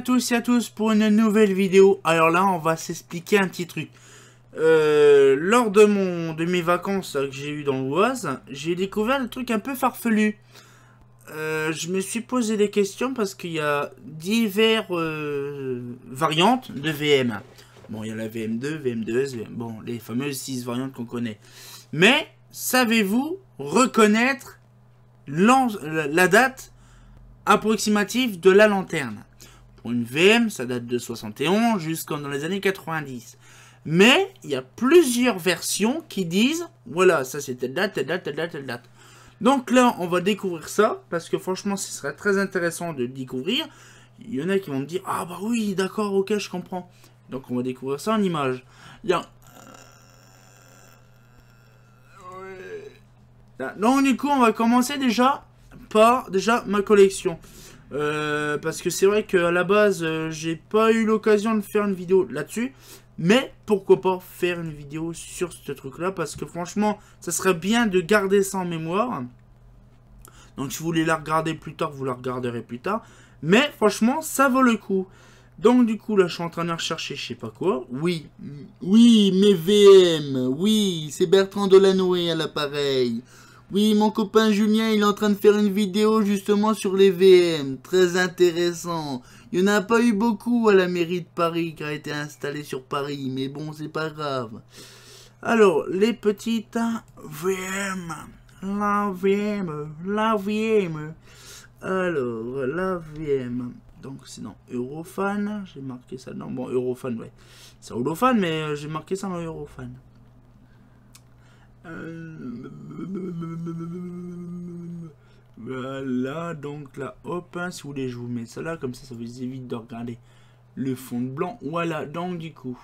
tous et à tous pour une nouvelle vidéo. Alors là, on va s'expliquer un petit truc. Euh, lors de, mon, de mes vacances que j'ai eu dans l'Oise, j'ai découvert un truc un peu farfelu euh, je me suis posé des questions parce qu'il y a divers euh, variantes de VM. Bon, il y a la VM2, VM2, bon, les fameuses 6 variantes qu'on connaît. Mais, savez-vous reconnaître la date approximative de la lanterne une VM, ça date de 71 jusqu'en dans les années 90. Mais il y a plusieurs versions qui disent, voilà, ça c'est telle date, telle date, telle date, telle date. Donc là, on va découvrir ça, parce que franchement, ce serait très intéressant de découvrir. Il y en a qui vont me dire, ah bah oui, d'accord, ok, je comprends. Donc on va découvrir ça en image. Euh, donc du coup, on va commencer déjà par déjà ma collection. Euh, parce que c'est vrai qu'à la base, euh, j'ai pas eu l'occasion de faire une vidéo là-dessus. Mais pourquoi pas faire une vidéo sur ce truc-là Parce que franchement, ça serait bien de garder ça en mémoire. Donc si vous voulez la regarder plus tard, vous la regarderez plus tard. Mais franchement, ça vaut le coup. Donc du coup, là, je suis en train de rechercher je sais pas quoi. Oui, oui, mes VM, oui, c'est Bertrand Delanoé à l'appareil. Oui, mon copain Julien, il est en train de faire une vidéo justement sur les VM. Très intéressant. Il n'y en a pas eu beaucoup à la mairie de Paris qui a été installée sur Paris. Mais bon, c'est pas grave. Alors, les petites VM. La VM. La VM. Alors, la VM. Donc, c'est dans Eurofan. J'ai marqué ça. Non, bon, Eurofan, ouais. C'est Eurofan, mais euh, j'ai marqué ça dans Eurofan. Voilà, donc là, hop, hein, si vous voulez, je vous mets ça là, comme ça, ça vous évite de regarder le fond de blanc. Voilà, donc du coup...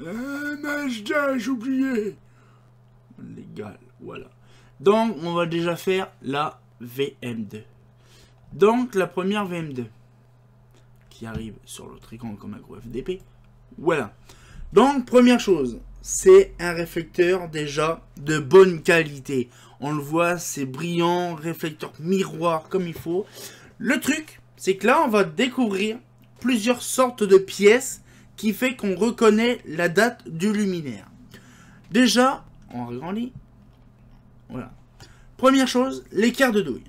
Euh, j'ai oublié Légal, voilà. Donc, on va déjà faire la VM2. Donc, la première VM2 qui arrive sur l'autre écran comme un gros FDP. Voilà. Donc, première chose, c'est un réflecteur déjà de bonne qualité. On le voit, c'est brillant, réflecteur miroir comme il faut. Le truc, c'est que là, on va découvrir plusieurs sortes de pièces qui fait qu'on reconnaît la date du luminaire. Déjà, on agrandit. Voilà. Première chose, l'écart de douille.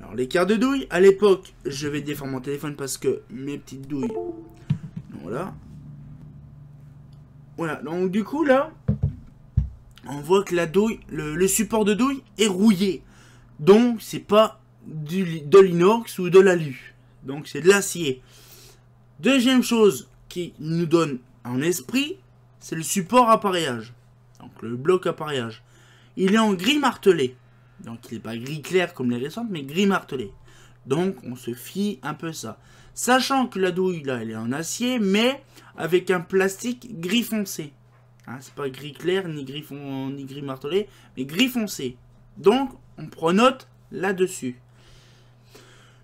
Alors l'écart de douille, à l'époque, je vais défendre mon téléphone parce que mes petites douilles... Voilà, voilà, donc du coup là, on voit que la le, support de douille est rouillé. Donc c'est pas du, de l'inox ou de l'alu. Donc c'est de l'acier. Deuxième chose qui nous donne un esprit, c'est le support appareillage. Donc le bloc appareillage. Il est en gris martelé. Donc il n'est pas gris clair comme les récentes, mais gris martelé. Donc on se fie un peu ça. Sachant que la douille, là, elle est en acier, mais avec un plastique gris foncé. Hein, c'est pas gris clair, ni gris, ni gris martelé, mais gris foncé. Donc, on prend note là-dessus.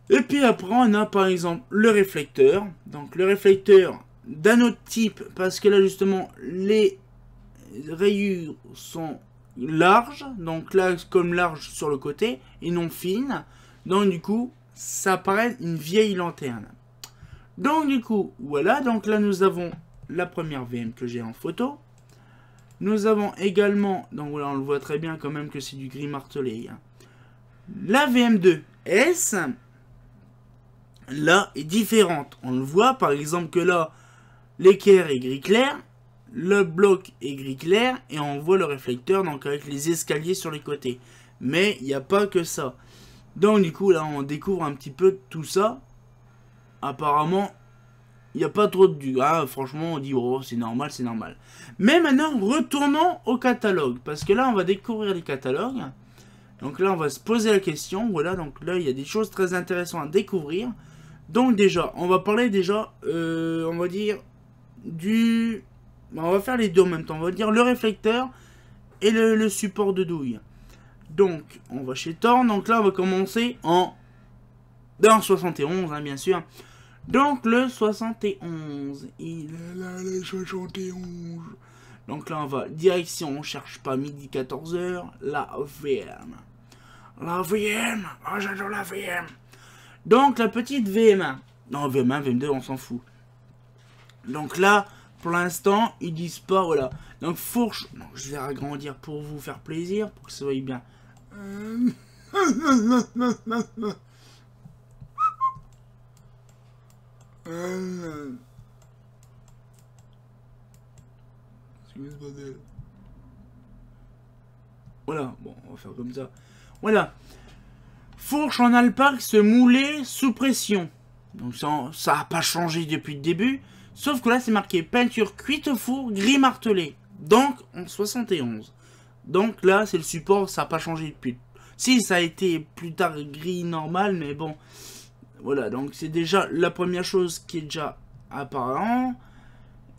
Et puis après, on a par exemple le réflecteur. Donc, le réflecteur d'un autre type, parce que là, justement, les rayures sont larges. Donc là, comme large sur le côté, et non fines. Donc, du coup, ça paraît une vieille lanterne. Donc du coup, voilà, donc là nous avons la première VM que j'ai en photo. Nous avons également, donc voilà, on le voit très bien quand même que c'est du gris martelé. Hein. La VM2S, là, est différente. On le voit par exemple que là, l'équerre est gris clair, le bloc est gris clair, et on voit le réflecteur donc avec les escaliers sur les côtés. Mais il n'y a pas que ça. Donc du coup, là, on découvre un petit peu tout ça apparemment, il n'y a pas trop de du. Ah, franchement, on dit, oh, c'est normal, c'est normal. Mais maintenant, retournons au catalogue. Parce que là, on va découvrir les catalogues. Donc là, on va se poser la question. Voilà, donc là, il y a des choses très intéressantes à découvrir. Donc déjà, on va parler déjà, euh, on va dire, du... On va faire les deux en même temps. On va dire le réflecteur et le, support de douille. Donc, on va chez Thorn. Donc là, on va commencer en... Dans 71, hein, bien sûr. Donc le 71. Il est là le 71. Donc là on va direction, on cherche pas midi 14h, la VM. La VM Oh j'adore la VM Donc la petite VM1. Non VM1, VM2 on s'en fout. Donc là, pour l'instant, il disparaît, pas, voilà. Donc fourche, non, je vais agrandir pour vous faire plaisir, pour que ça vaille bien. Euh. Voilà, bon, on va faire comme ça. Voilà. Fourche en alpac se moulait sous pression. Donc ça n'a pas changé depuis le début. Sauf que là, c'est marqué peinture cuite au four, gris martelé. Donc, en 71. Donc là, c'est le support, ça n'a pas changé depuis. Si, ça a été plus tard gris normal, mais bon. Voilà, donc c'est déjà la première chose qui est déjà apparent.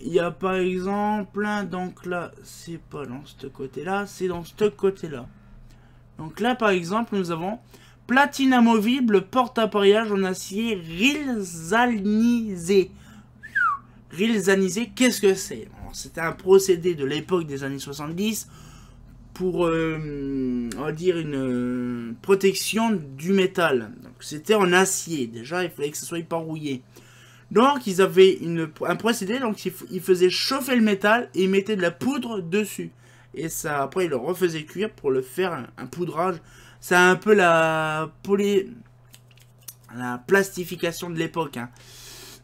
Il y a par exemple, donc là, c'est pas dans ce côté-là, c'est dans ce côté-là. Donc là, par exemple, nous avons platine amovible, porte-appareillage en acier rilsanisé, rilsanisé, qu'est-ce que c'est C'était un procédé de l'époque des années 70 pour, euh, on va dire, une euh, protection du métal. C'était en acier, déjà, il fallait que ce soit pas rouillé. Donc, ils avaient une, un procédé, donc ils, faisaient chauffer le métal et ils mettaient de la poudre dessus. Et ça, après, ils le refaisaient cuire pour le faire un, poudrage. C'est un peu la, la plastification de l'époque. Hein.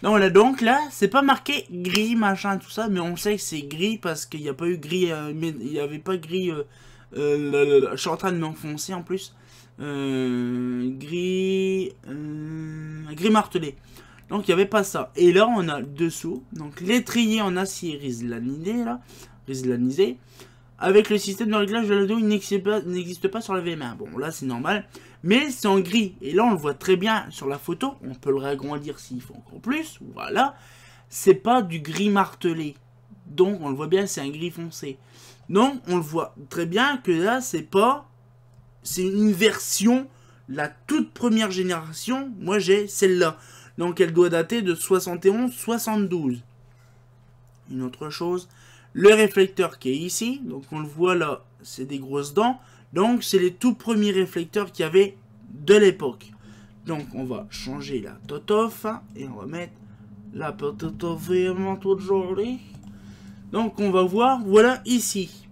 Donc là, donc là, c'est pas marqué gris, machin, tout ça, mais on sait que c'est gris parce qu'il n'y a pas eu gris, euh, mais il n'y avait pas gris, euh, euh, je suis en train de m'enfoncer en plus, gris, gris martelé. Donc il n'y avait pas ça. Et là, on a dessous, donc l'étrier en acier rislanisé, là, avec le système de réglage de la dos, il n'existe pas, pas sur la VMA. Bon, là, c'est normal mais c'est en gris. Et là, on le voit très bien sur la photo. On peut le réagrandir s'il faut encore plus. Voilà. C'est pas du gris martelé. Donc, on le voit bien, c'est un gris foncé. Donc, on le voit très bien que là, c'est pas... C'est une version, la toute première génération. Moi, j'ai celle-là. Donc, elle doit dater de 71-72. Une autre chose, le réflecteur qui est ici. Donc, on le voit là, c'est des grosses dents. Donc, c'est les tout premiers réflecteurs qu'il y avait de l'époque. Donc, on va changer la totof et on va mettre la totof vraiment toute Donc, on va voir, voilà ici.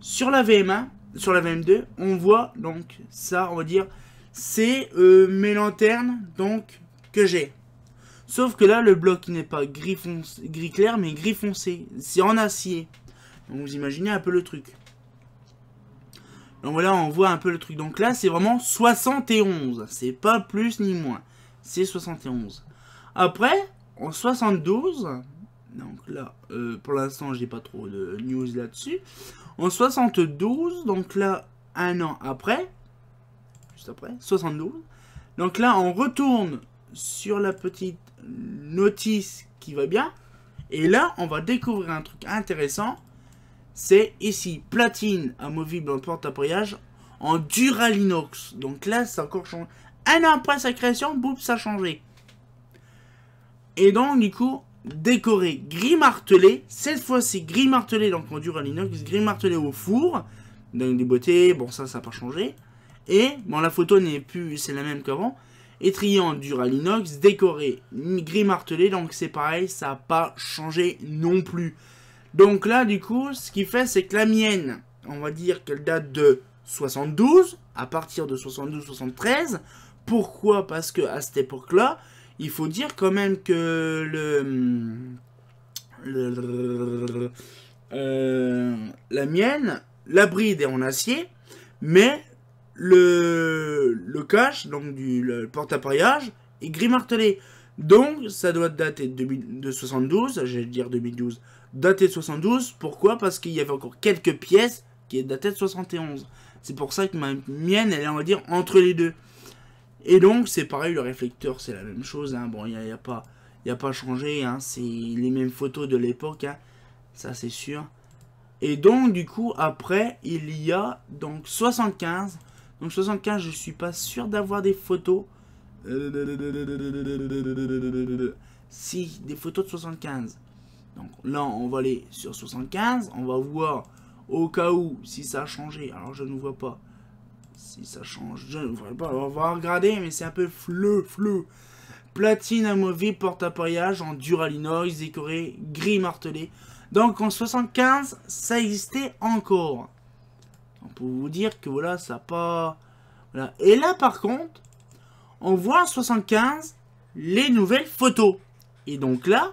Sur la VM1, sur la VM2, on voit donc ça, on va dire, c'est euh, mes lanternes donc que j'ai. Sauf que là, le bloc n'est pas gris, gris clair, mais gris foncé. C'est en acier. Donc, vous imaginez un peu le truc. Donc voilà, on voit un peu le truc. Donc là, c'est vraiment 71. C'est pas plus ni moins. C'est 71. Après, en 72, donc là, euh, pour l'instant, j'ai pas trop de news là-dessus. En 72, donc là, un an après, juste après, 72. Donc là, on retourne sur la petite notice qui va bien. Et là, on va découvrir un truc intéressant c'est ici, platine amovible en porte-appareillage en Duralinox. Donc là, c'est encore changé. Un an après sa création, boum, ça a changé. Et donc, du coup, décoré, gris martelé. Cette fois c'est gris martelé, donc en Duralinox, gris martelé au four. Donc des beautés, bon ça, ça n'a pas changé. Et, bon, la photo n'est plus, c'est la même qu'avant. Étrier en Duralinox, décoré, gris martelé, donc c'est pareil, ça n'a pas changé non plus. Donc là, du coup, ce qui fait, c'est que la mienne, on va dire qu'elle date de 72, à partir de 72-73. Pourquoi Parce que à cette époque-là, il faut dire quand même que le... Euh, la mienne, la bride est en acier, mais le, le cache, donc du, le porte-appareillage, est gris martelé. Donc, ça doit dater de, de 72, j'allais dire 2012, daté de 72. Pourquoi Parce qu'il y avait encore quelques pièces qui est datée de 71. C'est pour ça que ma mienne, elle est, on va dire, entre les deux. Et donc, c'est pareil, le réflecteur, c'est la même chose. Bon, il n'y a, a, pas, a pas changé. C'est les mêmes photos de l'époque. Ça, c'est sûr. Et donc, du coup, après, il y a donc 75. Donc, 75, je suis pas sûr d'avoir des photos. Si, des photos de 75. Donc là, on va aller sur 75. On va voir au cas où si ça a changé. Alors, je ne vois pas si ça change. Je ne vois pas. On va regarder, mais c'est un peu fleu, fleu. Platine à porte-appareillage en duralinox décoré gris martelé. Donc en 75, ça existait encore. On peut vous dire que voilà, ça pas... Et là, par contre, on voit en 75 les nouvelles photos. Et donc là,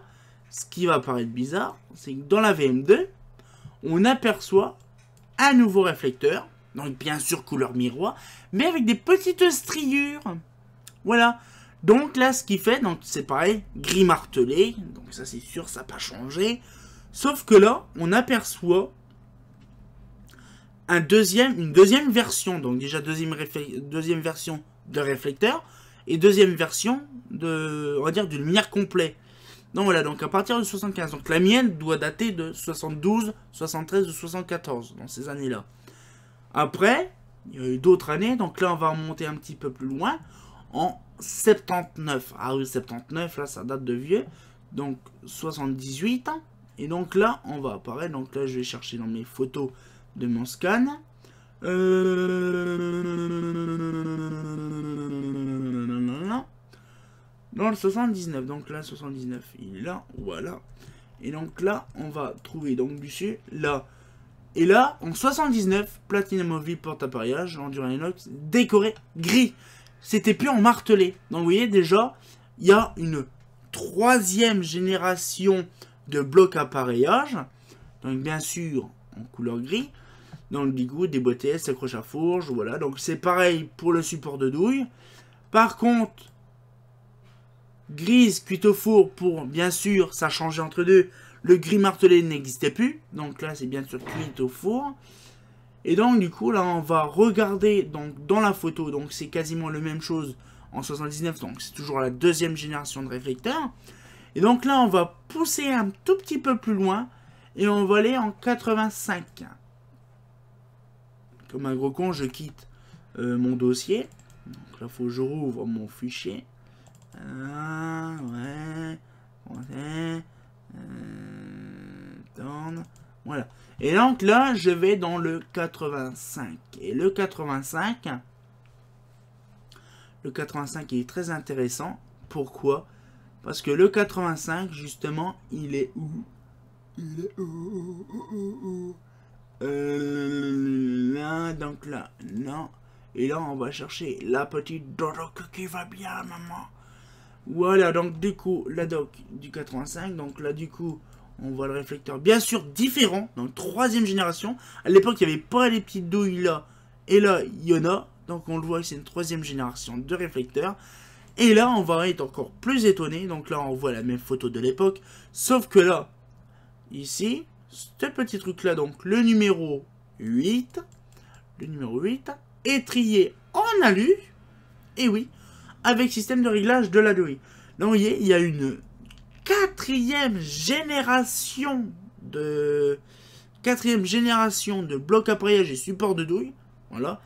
ce qui va paraître bizarre, c'est que dans la VM2, on aperçoit un nouveau réflecteur, donc bien sûr couleur miroir, mais avec des petites striures. Voilà. Donc là, ce qui fait, donc c'est pareil, gris martelé, donc ça c'est sûr, ça n'a pas changé. Sauf que là, on aperçoit un deuxième, une deuxième version, donc déjà deuxième, deuxième version de réflecteur, et deuxième version de, on va dire, d'une lumière complète. Donc voilà, donc à partir de 75. Donc la mienne doit dater de 72, 73 ou 74, dans ces années-là. Après, il y a eu d'autres années, donc là on va remonter un petit peu plus loin, en 79. Ah oui, 79, là ça date de vieux, donc 78. Et donc là, on va apparaître, donc là je vais chercher dans mes photos de mon scan. Euh, dans le 79. Donc là, 79, il est là, voilà. Et donc là, on va trouver donc Bûcher, là. Et là, en 79, Platinum porte-appareillage, en inox, décoré gris. C'était plus en martelé. Donc vous voyez déjà, il y a une troisième génération de blocs appareillage. Donc bien sûr, en couleur gris. Dans le bigou, des S accroche à fourche, voilà. Donc c'est pareil pour le support de douille. Par contre, Grise cuite au four pour, bien sûr, ça changeait entre deux. Le gris martelé n'existait plus. Donc là, c'est bien sûr cuite au four. Et donc, du coup, là, on va regarder donc, dans la photo. Donc, c'est quasiment la même chose en 79. Donc, c'est toujours la deuxième génération de réflecteurs. Et donc là, on va pousser un tout petit peu plus loin. Et on va aller en 85. Comme un gros con, je quitte euh, mon dossier. Donc là, faut que je rouvre mon fichier. Ah, ouais. Euh, voilà. Et donc là, je vais dans le 85. Et le 85, le 85 est très intéressant. Pourquoi Parce que le 85, justement, il est où Il est où, euh, donc là, non. Et là, on va chercher la petite Dorok qui va bien, maman. Voilà, donc du coup, la doc du 85. Donc là, du coup, on voit le réflecteur bien sûr différent. Donc troisième génération. À l'époque, il n'y avait pas les petites douilles là. Et là, il y en a. Donc on le voit, c'est une troisième génération de réflecteurs. Et là, on va être encore plus étonné. Donc là, on voit la même photo de l'époque. Sauf que là, ici, ce petit truc là, donc le numéro 8. Le numéro 8 est trié en alu. Et oui, avec système de réglage de la douille. Donc, vous voyez, il y a une quatrième génération de quatrième génération de bloc appareillage et support de douille. Voilà.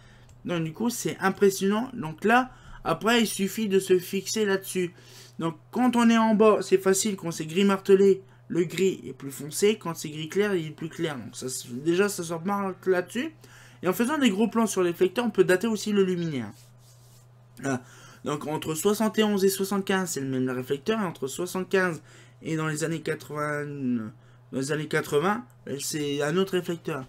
Donc du coup, c'est impressionnant. Donc là, après, il suffit de se fixer là-dessus. Donc quand on est en bas, c'est facile. Quand c'est gris martelé, le gris est plus foncé. Quand c'est gris clair, il est plus clair. Donc ça, déjà, ça se marque là-dessus. Et en faisant des gros plans sur les on peut dater aussi le luminaire. Voilà. Donc entre 71 et 75, c'est le même réflecteur. Et entre 75 et dans les années 80, dans les années 80, ben, c'est un autre réflecteur.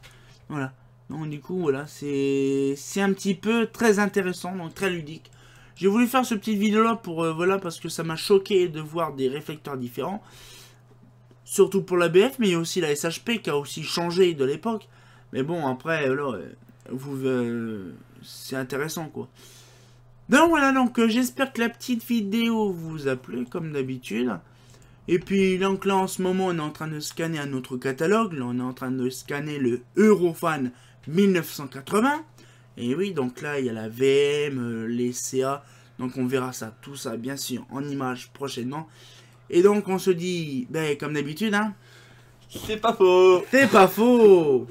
Voilà. Donc du coup, voilà, c'est un petit peu très intéressant, donc très ludique. J'ai voulu faire ce petit vidéo là pour euh, voilà parce que ça m'a choqué de voir des réflecteurs différents. Surtout pour la BF, mais il y a aussi la SHP qui a aussi changé de l'époque. Mais bon, après, euh, vous, euh, c'est intéressant quoi. Donc ben voilà, donc euh, j'espère que la petite vidéo vous a plu, comme d'habitude. Et puis, donc là, en ce moment, on est en train de scanner un autre catalogue. Là, on est en train de scanner le Eurofan 1980. Et oui, donc là, il y a la VM, euh, les CA. Donc on verra ça, tout ça, bien sûr, en images prochainement. Et donc, on se dit, ben, comme d'habitude, hein. C'est pas faux C'est pas faux